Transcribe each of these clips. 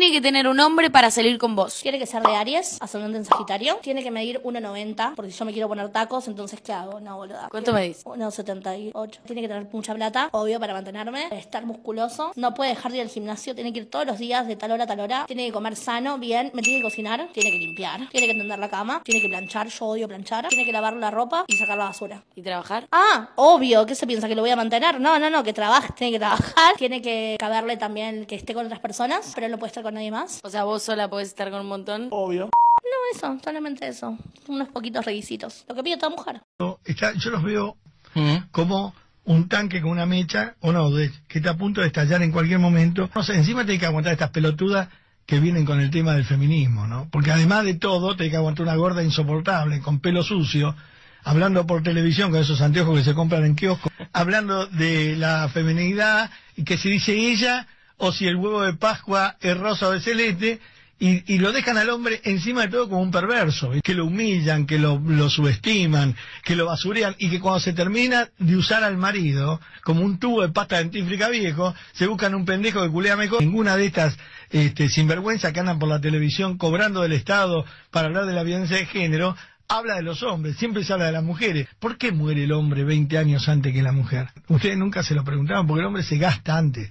tiene que tener un hombre para salir con vos? Tiene que ser de Aries, ascendente en Sagitario. Tiene que medir 1,90, porque si yo me quiero poner tacos, entonces ¿qué hago? No, boluda. ¿Cuánto me 1,78. Tiene que tener mucha plata, obvio, para mantenerme. Estar musculoso. No puede dejar de ir al gimnasio. Tiene que ir todos los días, de tal hora a tal hora. Tiene que comer sano, bien. Me tiene que cocinar. Tiene que limpiar. Tiene que tender la cama. Tiene que planchar. Yo odio planchar. Tiene que lavar la ropa y sacar la basura. ¿Y trabajar? Ah, obvio. ¿Qué se piensa? ¿Que lo voy a mantener? No, no, no. Que trabaje. Tiene que trabajar. Tiene que caberle también que esté con otras personas, pero no puede estar con nadie más. O sea, vos sola podés estar con un montón. Obvio. No, eso, solamente eso. Unos poquitos requisitos. Lo que pide toda mujer. yo los veo mm. como un tanque con una mecha, o no, que está a punto de estallar en cualquier momento. No sé, encima hay que aguantar estas pelotudas que vienen con el tema del feminismo, ¿no? Porque además de todo, te hay que aguantar una gorda insoportable, con pelo sucio, hablando por televisión con esos anteojos que se compran en kioscos, hablando de la feminidad, y que si dice ella o si el huevo de Pascua es rosa o celeste, y, lo dejan al hombre encima de todo como un perverso, que lo humillan, que lo, subestiman, que lo basurean, y que cuando se termina de usar al marido como un tubo de pasta dentífrica viejo, se buscan un pendejo que culea mejor. Ninguna de estas este, sinvergüenzas que andan por la televisión cobrando del Estado para hablar de la violencia de género, habla de los hombres, siempre se habla de las mujeres. ¿Por qué muere el hombre 20 años antes que la mujer? Ustedes nunca se lo preguntaban, porque el hombre se gasta antes.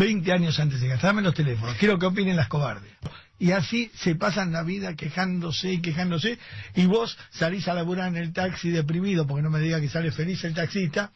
20 años antes de gastarme los teléfonos. Quiero que opinen las cobardes. Y así se pasan la vida quejándose y quejándose. Y vos salís a laburar en el taxi deprimido, porque no me diga que sale feliz el taxista,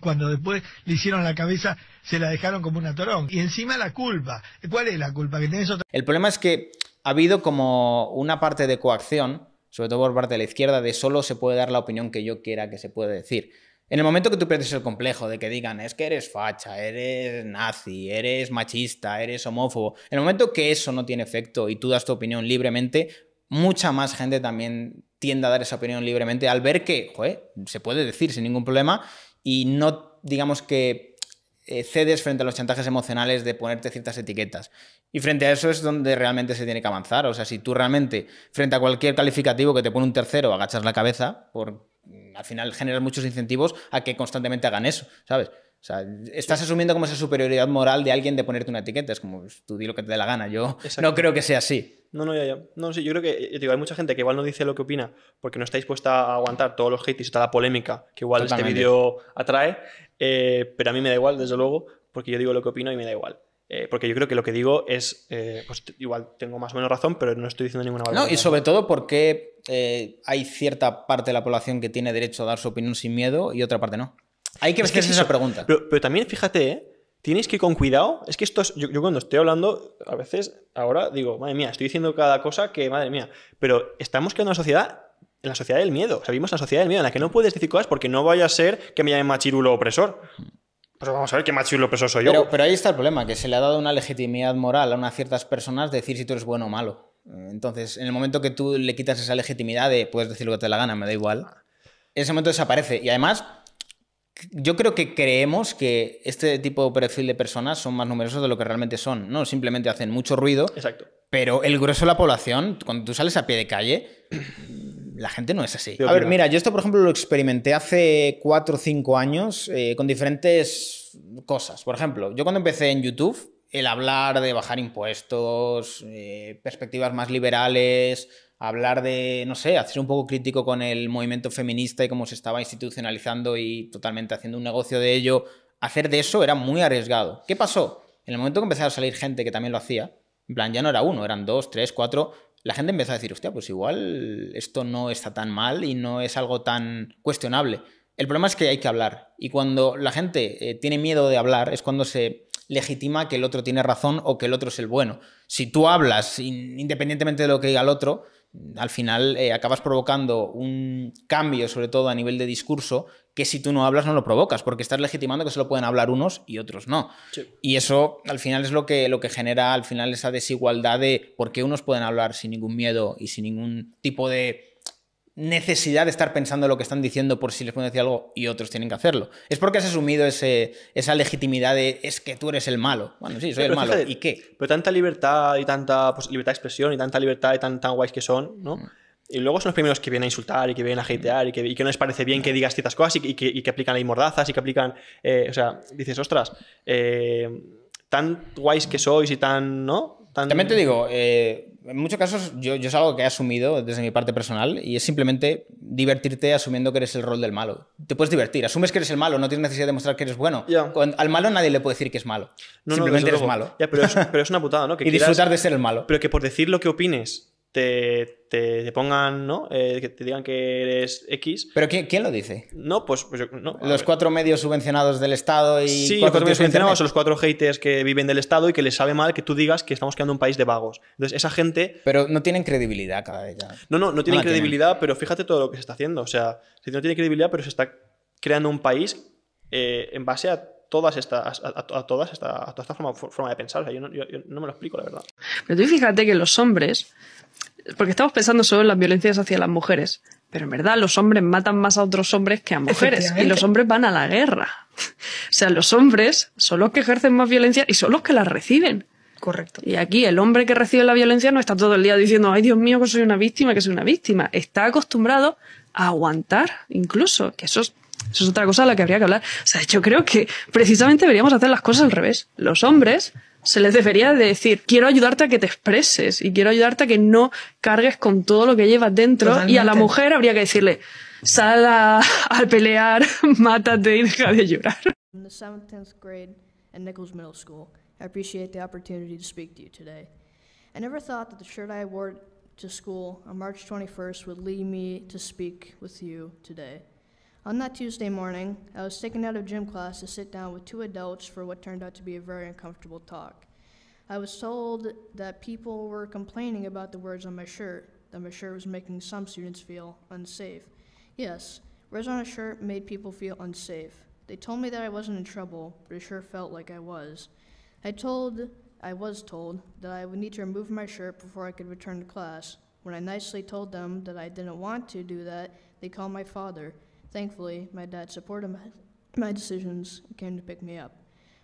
cuando después le hicieron la cabeza, se la dejaron como una torón. Y encima la culpa. ¿Cuál es la culpa? Que El problema es que ha habido como una parte de coacción, sobre todo por parte de la izquierda, de solo se puede dar la opinión que yo quiera que se pueda decir. En el momento que tú pierdes el complejo de que digan, es que eres facha, eres nazi, eres machista, eres homófobo, en el momento que eso no tiene efecto y tú das tu opinión libremente, mucha más gente también tiende a dar esa opinión libremente al ver que, joder, se puede decir sin ningún problema y no, digamos que eh, cedes frente a los chantajes emocionales de ponerte ciertas etiquetas. Y frente a eso es donde realmente se tiene que avanzar. O sea, si tú realmente, frente a cualquier calificativo que te pone un tercero, agachas la cabeza, por, mm, al final generas muchos incentivos a que constantemente hagan eso, ¿sabes? O sea, estás asumiendo como esa superioridad moral de alguien de ponerte una etiqueta. Es como, tú di lo que te dé la gana. Yo no creo que sea así. No, no, ya, ya. No, sí, yo creo que eh, hay mucha gente que igual no dice lo que opina porque no está dispuesta a aguantar todos los hates y toda la polémica que igual este vídeo atrae. Eh, pero a mí me da igual, desde luego, porque yo digo lo que opino y me da igual. Eh, porque yo creo que lo que digo es, pues igual tengo más o menos razón, pero no estoy diciendo ninguna barbaridad. No, y sobre todo porque hay cierta parte de la población que tiene derecho a dar su opinión sin miedo y otra parte no. Hay que hacerse es esa pregunta. Pero, también fíjate, ¿eh? Tienes que con cuidado. Es que esto yo, cuando estoy hablando, a veces ahora digo, madre mía, estoy diciendo cada cosa que, madre mía. Pero estamos creando una sociedad, en la sociedad del miedo. Sabemos la sociedad del miedo, en la que no puedes decir cosas porque no vaya a ser que me llamen machirulo opresor. Pero pues vamos a ver qué machirulo opresor soy yo. Pero ahí está el problema, que se le ha dado una legitimidad moral a unas ciertas personas decir si tú eres bueno o malo. Entonces, en el momento que tú le quitas esa legitimidad de puedes decir lo que te la gana, me da igual, ese momento desaparece. Y además, yo creo que creemos que este tipo de perfil de personas son más numerosos de lo que realmente son, ¿no? Simplemente hacen mucho ruido. Exacto. Pero el grueso de la población, cuando tú sales a pie de calle, la gente no es así. A ver, mira, yo esto, por ejemplo, lo experimenté hace 4 o 5 años eh, con diferentes cosas. Por ejemplo, yo cuando empecé en YouTube, el hablar de bajar impuestos, eh, perspectivas más liberales, hablar de, no sé, hacer un poco crítico con el movimiento feminista y cómo se estaba institucionalizando y totalmente haciendo un negocio de ello, hacer de eso era muy arriesgado. ¿Qué pasó? En el momento que empezaba a salir gente que también lo hacía, en plan, ya no era uno, eran dos, tres, cuatro, la gente empezó a decir, hostia, pues igual esto no está tan mal y no es algo tan cuestionable. El problema es que hay que hablar. Y cuando la gente eh, tiene miedo de hablar es cuando se legitima que el otro tiene razón o que el otro es el bueno. Si tú hablas, independientemente de lo que diga el otro, al final eh, acabas provocando un cambio, sobre todo a nivel de discurso, que si tú no hablas no lo provocas, porque estás legitimando que lo pueden hablar unos y otros no. Y eso al final es lo que, lo que genera al final esa desigualdad de por qué unos pueden hablar sin ningún miedo y sin ningún tipo de necesidad de estar pensando lo que están diciendo por si les pueden decir algo y otros tienen que hacerlo. Es porque has asumido ese, esa legitimidad de es que tú eres el malo. Bueno, sí, soy el malo. ¿Y qué? Pero tanta libertad y tanta pues, libertad de expresión y tanta libertad y tan, tan guays que son, ¿no? Mm. Y luego son los primeros que vienen a insultar y que vienen a hatear y que, que no les parece bien que digas ciertas cosas y que, y que, aplican ahí mordazas y que aplican. Eh, o sea, dices, ostras, eh, tan guays que sois y tan. ¿No? También te digo, eh, en muchos casos yo, es algo que he asumido desde mi parte personal y es simplemente divertirte asumiendo que eres el rol del malo. Te puedes divertir, asumes que eres el malo, no tienes necesidad de demostrar que eres bueno. al malo nadie le puede decir que es malo. simplemente eres malo. pero, es, una putada, ¿no? y disfrutar de ser el malo. Pero que por decir lo que opines te, pongan, ¿no? Eh, que te digan que eres X. ¿Pero quién, lo dice? No, pues, pues yo, no, Los cuatro medios subvencionados del Estado y. los cuatro medios subvencionados son los cuatro haters que viven del Estado y que les sabe mal que tú digas que estamos creando un país de vagos. Entonces, esa gente. Pero no tienen credibilidad cada vez No, no, no tienen credibilidad, pero fíjate todo lo que se está haciendo. O sea, no tiene credibilidad, pero se está creando un país eh, en base a todas estas, a, todas esta, a toda esta forma, de pensar. yo, no, no me lo explico, la verdad. Pero tú fíjate que los hombres, porque estamos pensando solo en las violencias hacia las mujeres, pero en verdad los hombres matan más a otros hombres que a mujeres y los hombres van a la guerra. O sea, los hombres son los que ejercen más violencia y son los que la reciben. Correcto. Y aquí el hombre que recibe la violencia no está todo el día diciendo, ay Dios mío, que soy una víctima, que soy una víctima. Está acostumbrado a aguantar, incluso, que eso es eso es otra cosa de la que habría que hablar. O sea, yo creo que precisamente deberíamos hacer las cosas al revés. Los hombres se les debería decir, quiero ayudarte a que te expreses y quiero ayudarte a que no cargues con todo lo que llevas dentro. Totalmente. Y a la mujer habría que decirle, sal a, a pelear, mátate y deja de llorar. In the 7th, 10th grade at Nichols Middle School, I appreciate the opportunity to speak to you today. I never thought that the shirt I wore to school on March 21st would lead me to speak with you today. On that Tuesday morning, I was taken out of gym class to sit down with two adults for what turned out to be a very uncomfortable talk. I was told that people were complaining about the words on my shirt, that my shirt was making some students feel unsafe. Yes, words on a shirt made people feel unsafe. They told me that I wasn't in trouble, but it sure felt like I was. I told I was told that I would need to remove my shirt before I could return to class. When I nicely told them that I didn't want to do that, they called my father Thankfully, my dad supported my, decisions and came to pick me up.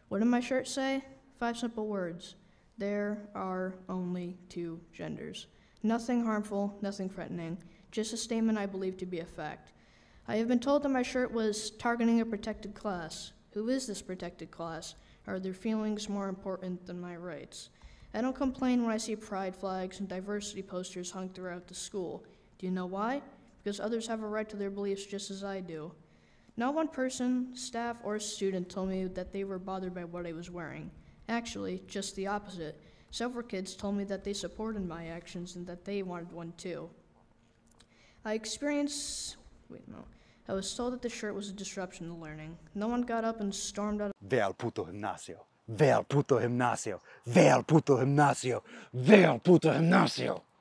What did my shirt say? Five simple words. There are only two genders. Nothing harmful, nothing threatening, just a statement I believe to be a fact. I have been told that my shirt was targeting a protected class. Who is this protected class? Are their feelings more important than my rights? I don't complain when I see pride flags and diversity posters hung throughout the school. Do you know why? because others have a right to their beliefs just as I do. Not one person, staff, or student told me that they were bothered by what I was wearing. Actually, just the opposite. Several kids told me that they supported my actions and that they wanted one too. I experienced. Wait, no. I was told that the shirt was a disruption to learning. No one got up and stormed out. Ve al puto gimnasio. Ve al puto gimnasio. Ve al puto gimnasio. Ve al puto gimnasio.